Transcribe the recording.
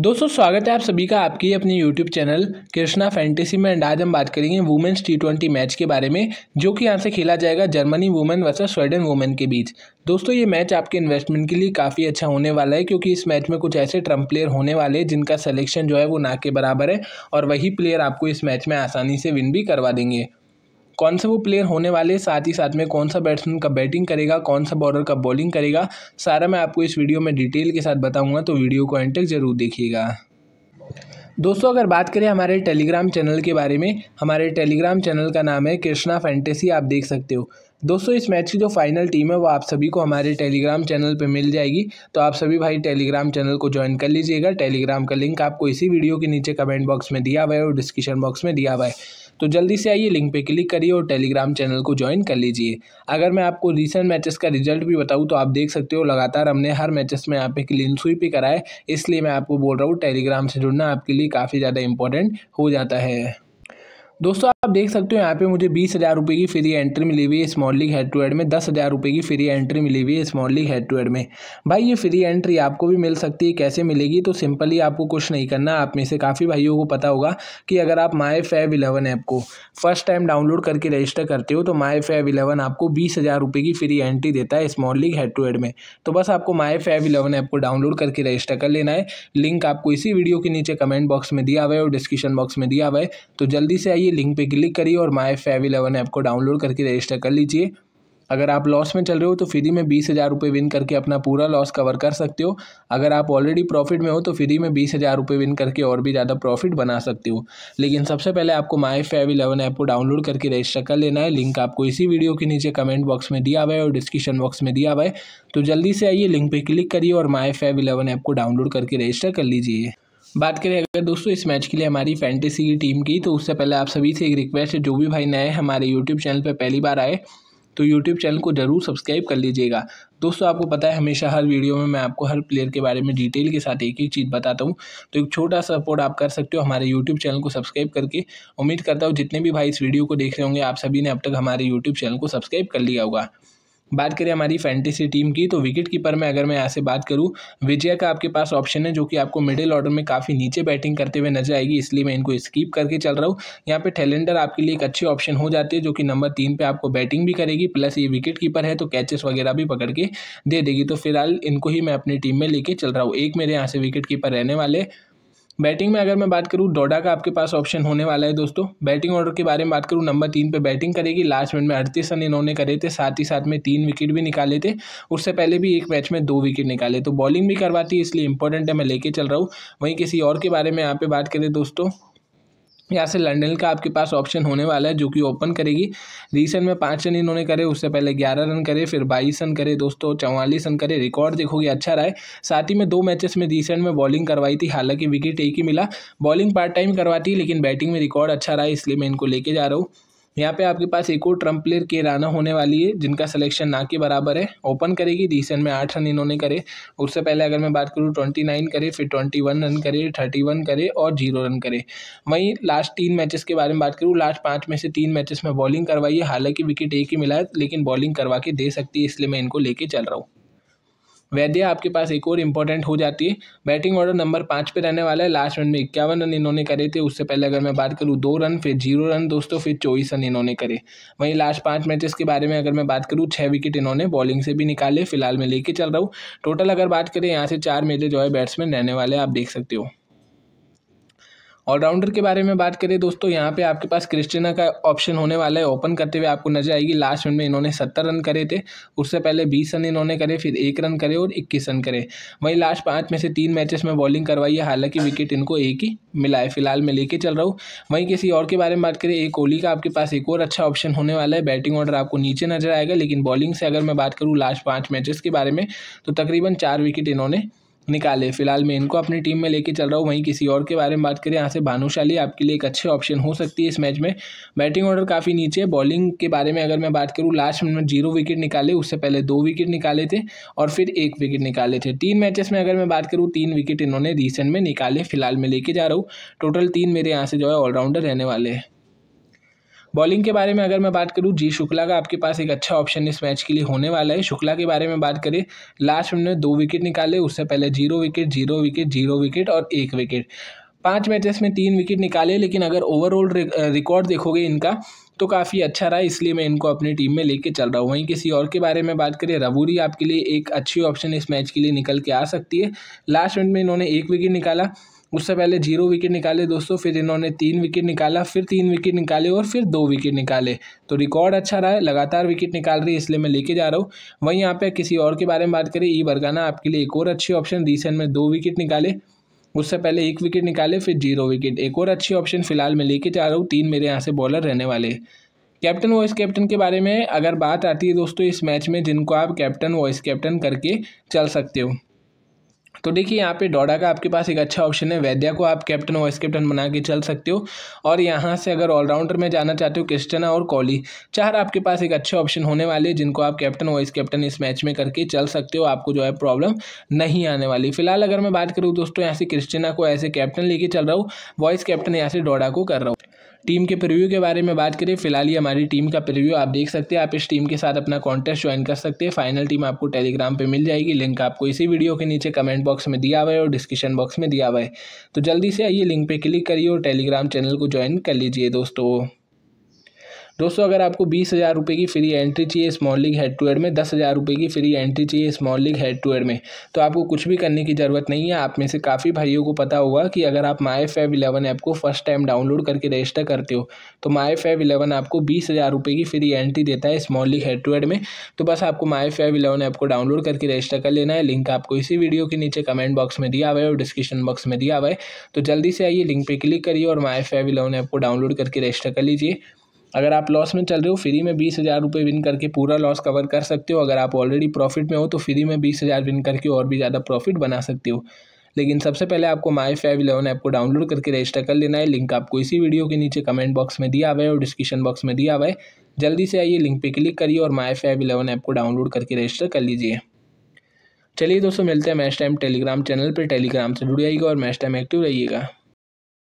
दोस्तों स्वागत है आप सभी का आपकी अपने YouTube चैनल कृष्णा फैंटेसी में एंड आज हम बात करेंगे वुमेन्स टी ट्वेंटी मैच के बारे में जो कि यहाँ से खेला जाएगा Germany women versus Sweden women के बीच दोस्तों ये मैच आपके इन्वेस्टमेंट के लिए काफ़ी अच्छा होने वाला है क्योंकि इस मैच में कुछ ऐसे ट्रम्प प्लेयर होने वाले हैं जिनका सलेक्शन जो है वो ना के बराबर है और वही प्लेयर आपको इस मैच में आसानी से विन भी करवा देंगे कौन से वो प्लेयर होने वाले साथ ही साथ में कौन सा बैट्समैन कब बैटिंग करेगा कौन सा बॉलर कब बॉलिंग करेगा सारा मैं आपको इस वीडियो में डिटेल के साथ बताऊँगा तो वीडियो को एंड तक जरूर देखिएगा दोस्तों अगर बात करें हमारे टेलीग्राम चैनल के बारे में हमारे टेलीग्राम चैनल का नाम है कृष्णा फैंटेसी आप देख सकते हो दोस्तों इस मैच की जो फाइनल टीम है वो आप सभी को हमारे टेलीग्राम चैनल पे मिल जाएगी तो आप सभी भाई टेलीग्राम चैनल को ज्वाइन कर लीजिएगा टेलीग्राम का लिंक आपको इसी वीडियो के नीचे कमेंट बॉक्स में दिया हुआ है और डिस्क्रिप्शन बॉक्स में दिया हुआ है तो जल्दी से आइए लिंक पे क्लिक करिए और टेलीग्राम चैनल को ज्वाइन कर लीजिए अगर मैं आपको रिसेंट मैचेस का रिजल्ट भी बताऊँ तो आप देख सकते हो लगातार हमने हर मैचेस में यहाँ पे क्लीन स्वीप ही कराए इसलिए मैं आपको बोल रहा हूँ टेलीग्राम से जुड़ना आपके लिए काफ़ी ज़्यादा इंपॉर्टेंट हो जाता है दोस्तों आप देख सकते हो यहाँ पे मुझे बीस हज़ार रुपये की फ्री एंट्री मिली हुई है small league head to head में दस हज़ार रुपये की फ्री एंट्री मिली हुई है small league head to head में भाई ये फ्री एंट्री आपको भी मिल सकती है कैसे मिलेगी तो सिंपली आपको कुछ नहीं करना आप में से काफ़ी भाइयों को पता होगा कि अगर आप माई फैव इलेवन ऐप को फर्स्ट टाइम डाउनलोड करके रजिस्टर करते हो तो माई फैव इलेवन आपको बीस हज़ार रुपये की फ्री एंट्री देता है small league head to head में तो बस आपको माई फैव इलेवन ऐप को डाउनलोड करके रजिस्टर कर लेना है लिंक आपको इसी वीडियो के नीचे कमेंट बॉक्स में दिया हुआ है और डिस्क्रिप्शन बॉक्स में दिया हुआ है तो जल्दी से आइए लीजिए लिंक पे क्लिक करिए और माई फाइव इलेवन ऐप को डाउनलोड करके रजिस्टर कर लीजिए अगर आप लॉस में चल रहे हो तो फ्री में बीस हज़ार रुपये विन करके अपना पूरा लॉस कवर कर सकते हो अगर आप ऑलरेडी प्रॉफिट में हो तो फ्री में बीस हज़ार रुपये विन करके और भी ज़्यादा प्रॉफिट बना सकते हो लेकिन सबसे पहले आपको माई फाइव इलेवन ऐप को डाउनलोड करके रजिस्टर कर लेना है लिंक आपको इसी वीडियो के नीचे कमेंट बॉक्स में दिया हुआ है और डिस्क्रिप्शन बॉक्स में दिया हुआ है तो जल्दी से आइए लिंक पर क्लिक करिए और माई फाइव इलेवन ऐप को डाउनलोड करके रजिस्टर कर लीजिए बात करें अगर दोस्तों इस मैच के लिए हमारी फैंटेसी की टीम की तो उससे पहले आप सभी से एक रिक्वेस्ट है जो भी भाई नए हमारे यूट्यूब चैनल पर पहली बार आए तो यूट्यूब चैनल को ज़रूर सब्सक्राइब कर लीजिएगा दोस्तों आपको पता है हमेशा हर वीडियो में मैं आपको हर प्लेयर के बारे में डिटेल के साथ एक एक चीज़ बताता हूँ तो एक छोटा सा सपोर्ट आप कर सकते हो हमारे यूट्यूब चैनल को सब्सक्राइब करके उम्मीद करता हूँ जितने भी भाई इस वीडियो को देख रहे होंगे आप सभी ने अब तक हमारे यूट्यूब चैनल को सब्सक्राइब कर लिया होगा बात करें हमारी फैंटेसी टीम की तो विकेट कीपर में अगर मैं यहाँ से बात करूँ विजय का आपके पास ऑप्शन है जो कि आपको मिडिल ऑर्डर में काफ़ी नीचे बैटिंग करते हुए नजर आएगी इसलिए मैं इनको स्कीप करके चल रहा हूँ यहाँ पे टैलेंडर आपके लिए एक अच्छे ऑप्शन हो जाते हैं जो कि नंबर तीन पे आपको बैटिंग भी करेगी प्लस ये विकेट कीपर है तो कैचेस वगैरह भी पकड़ के दे देगी तो फिलहाल इनको ही मैं अपनी टीम में लेके चल रहा हूँ एक मेरे यहाँ से विकेट कीपर रहने वाले बैटिंग में अगर मैं बात करूँ डोडा का आपके पास ऑप्शन होने वाला है दोस्तों बैटिंग ऑर्डर के बारे में बात करूँ नंबर तीन पे बैटिंग करेगी लास्ट मिनट में अड़तीस रन इन्होंने करे थे साथ ही साथ में तीन विकेट भी निकाले थे उससे पहले भी एक मैच में दो विकेट निकाले तो बॉलिंग भी करवाती है इसलिए इंपॉर्टेंट है मैं लेके चल रहा हूँ वहीं किसी और के बारे में यहाँ पे बात करें दोस्तों यहाँ से लंडन का आपके पास ऑप्शन होने वाला है जो कि ओपन करेगी रिसेंट में पाँच रन इन्होंने करे उससे पहले ग्यारह रन करे फिर बाईस रन करे दोस्तों चौवालीस रन करे रिकॉर्ड देखोगे अच्छा रहा है साथ ही में दो मैचेस में रिसेंट में बॉलिंग करवाई थी हालांकि विकेट एक ही मिला बॉलिंग पार्ट टाइम करवाती लेकिन बैटिंग में रिकॉर्ड अच्छा रहा है इसलिए मैं इनको लेके जा रहा हूँ यहाँ पे आपके पास एक और ट्रम्प प्लेयर के राना होने वाली है जिनका सिलेक्शन ना के बराबर है ओपन करेगी रिसेंट में आठ रन इन्होंने करे उससे पहले अगर मैं बात करूँ ट्वेंटी नाइन करे फिर ट्वेंटी वन रन करे थर्टी वन करे और जीरो रन करे वहीं लास्ट तीन मैचेस के बारे में बात करूँ लास्ट पाँच में से तीन मैचेस में बॉलिंग करवाई है हालांकि विकेट एक ही मिला है लेकिन बॉलिंग करवा के दे सकती है इसलिए मैं इनको लेके चल रहा हूँ वैद्या आपके पास एक और इम्पॉर्टेंट हो जाती है बैटिंग ऑर्डर नंबर पाँच पे रहने वाला है लास्ट रन में इक्यावन रन इन्होंने करे थे उससे पहले अगर मैं बात करूँ दो रन फिर जीरो रन दोस्तों फिर चौबीस रन इन्होंने करे वहीं लास्ट पाँच मैचेस के बारे में अगर मैं बात करूँ छः विकेट इन्होंने बॉलिंग से भी निकाले फिलहाल मैं लेके चल रहा हूँ टोटल अगर बात करें यहाँ से चार मेजर जो है बैट्समैन रहने वाले आप देख सकते हो ऑलराउंडर के बारे में बात करें दोस्तों यहाँ पे आपके पास क्रिस्टिना का ऑप्शन होने वाला है ओपन करते हुए आपको नजर आएगी लास्ट मिनट में इन्होंने सत्तर रन करे थे उससे पहले बीस रन इन्होंने करे फिर एक रन करे और इक्कीस रन करे वहीं लास्ट पाँच में से तीन मैचेस में बॉलिंग करवाई है हालांकि विकेट इनको एक ही मिला है फिलहाल मैं लेके चल रहा हूँ वहीं किसी और के बारे में बात करें एक कोहली का आपके पास एक और अच्छा ऑप्शन होने वाला है बैटिंग ऑर्डर आपको नीचे नजर आएगा लेकिन बॉलिंग से अगर मैं बात करूँ लास्ट पाँच मैचेस के बारे में तो तकरीबन चार विकेट इन्होंने निकाले फिलहाल मैं इनको अपनी टीम में लेके चल रहा हूँ वहीं किसी और के बारे में बात करें यहाँ से भानुशाली आपके लिए एक अच्छे ऑप्शन हो सकती है इस मैच में बैटिंग ऑर्डर काफ़ी नीचे है बॉलिंग के बारे में अगर मैं बात करूँ लास्ट में जीरो विकेट निकाले उससे पहले दो विकेट निकाले थे और फिर एक विकेट निकाले थे तीन मैचेस में अगर मैं बात करूँ तीन विकेट इन्होंने रिसेंट में निकाले फिलहाल मैं लेके जा रहा हूँ टोटल तीन मेरे यहाँ से जो है ऑलराउंडर रहने वाले हैं बॉलिंग के बारे में अगर मैं बात करूँ जी शुक्ला का आपके पास एक अच्छा ऑप्शन इस मैच के लिए होने वाला है शुक्ला के बारे में बात करें लास्ट में दो विकेट निकाले उससे पहले zero wicket zero wicket zero wicket और एक विकेट पाँच मैचेस में तीन विकेट निकाले लेकिन अगर ओवरऑल रिकॉर्ड देखोगे इनका तो काफ़ी अच्छा रहा इसलिए मैं इनको अपनी टीम में लेके चल रहा हूँ वहीं किसी और के बारे में बात करें रवूरी आपके लिए एक अच्छी ऑप्शन इस मैच के लिए निकल के आ सकती है लास्ट मिनट में इन्होंने एक विकेट निकाला उससे पहले जीरो विकेट निकाले दोस्तों फिर इन्होंने तीन विकेट निकाला फिर तीन विकेट निकाले और फिर दो विकेट निकाले तो रिकॉर्ड अच्छा रहा है लगातार विकेट निकाल रही है इसलिए मैं लेके जा रहा हूँ वहीं यहाँ पे किसी और के बारे में बात करें ई बरगाना आपके लिए एक और अच्छी ऑप्शन रिसेंट में दो विकेट निकाले उससे पहले एक विकेट निकाले फिर जीरो विकेट एक और अच्छी ऑप्शन फिलहाल मैं लेके जा रहा हूँ तीन मेरे यहाँ से बॉलर रहने वाले कैप्टन वॉइस कैप्टन के बारे में अगर बात आती है दोस्तों इस मैच में जिनको आप कैप्टन वॉइस कैप्टन करके चल सकते हो तो देखिए यहाँ पे डोडा का आपके पास एक अच्छा ऑप्शन है वैद्या को आप कैप्टन वाइस कैप्टन बना के चल सकते हो और यहाँ से अगर ऑलराउंडर में जाना चाहते हो क्रिस्टना और कोहली चार आपके पास एक अच्छे ऑप्शन होने वाले जिनको आप कैप्टन वाइस कैप्टन इस मैच में करके चल सकते हो आपको जो है प्रॉब्लम नहीं आने वाली फिलहाल अगर मैं बात करूँ दोस्तों यहाँ से क्रिस्टना को ऐसे कैप्टन लेके चल रहा हूँ वाइस कैप्टन यहाँ से डोडा को कर रहा हूँ टीम के प्रिव्यू के बारे में बात करें फिलहाल ये हमारी टीम का प्रिव्यू आप देख सकते हैं आप इस टीम के साथ अपना कॉन्टेस्ट ज्वाइन कर सकते हैं फाइनल टीम आपको टेलीग्राम पे मिल जाएगी लिंक आपको इसी वीडियो के नीचे कमेंट बॉक्स में दिया हुआ है और डिस्क्रिप्शन बॉक्स में दिया हुआ है तो जल्दी से आइए लिंक पर क्लिक करिए और टेलीग्राम चैनल को ज्वाइन कर लीजिए दोस्तों दोस्तों अगर आपको बीस हज़ार रुपये की फ्री एंट्री चाहिए small league head to head में दस हज़ार रुपये की फ्री एंट्री चाहिए small league head to head में तो आपको कुछ भी करने की ज़रूरत नहीं है आप में से काफ़ी भाइयों को पता होगा कि अगर आप माए फैव इलेवन ऐप को फर्स्ट टाइम डाउनलोड करके रजिस्टर करते हो तो माई फैव इलेवन आपको बीस हज़ार रुपये की फ्री एंट्री देता है small league head to head में तो बस आपको माए फैव इलेवन ऐप को डाउनलोड करके रजिस्टर कर लेना है लिंक आपको इसी वीडियो के नीचे कमेंट बॉक्स में दिया हुआ है और डिस्क्रिप्शन बॉक्स में दिया हुआ है तो जल्दी से आइए लिंक पर क्लिक करिए और माए फैव इलेवन ऐप को डाउनलोड करके रजिस्टर कर लीजिए अगर आप लॉस में चल रहे हो फ्री में बीस हज़ार रुपये विन करके पूरा लॉस कवर कर सकते हो अगर आप ऑलरेडी प्रॉफिट में हो तो फ्री में बीस हज़ार विन करके और भी ज़्यादा प्रॉफिट बना सकते हो लेकिन सबसे पहले आपको माई फाइव इलेवन ऐप को डाउनलोड करके रजिस्टर कर लेना है लिंक आपको इसी वीडियो के नीचे कमेंट बॉक्स में दिया हुआ है और डिस्क्रिप्शन बॉक्स में दिया हुआ है जल्दी से आइए लिंक पर क्लिक करिए और माई फाइव इलेवन ऐप को डाउनलोड करके रजिस्टर कर लीजिए चलिए दोस्तों मिलते हैं मैच टाइम टेलीग्राम चैनल पर टेलीग्राम से जुड़ जाइएगा और मैच टाइम एक्टिव रहिएगा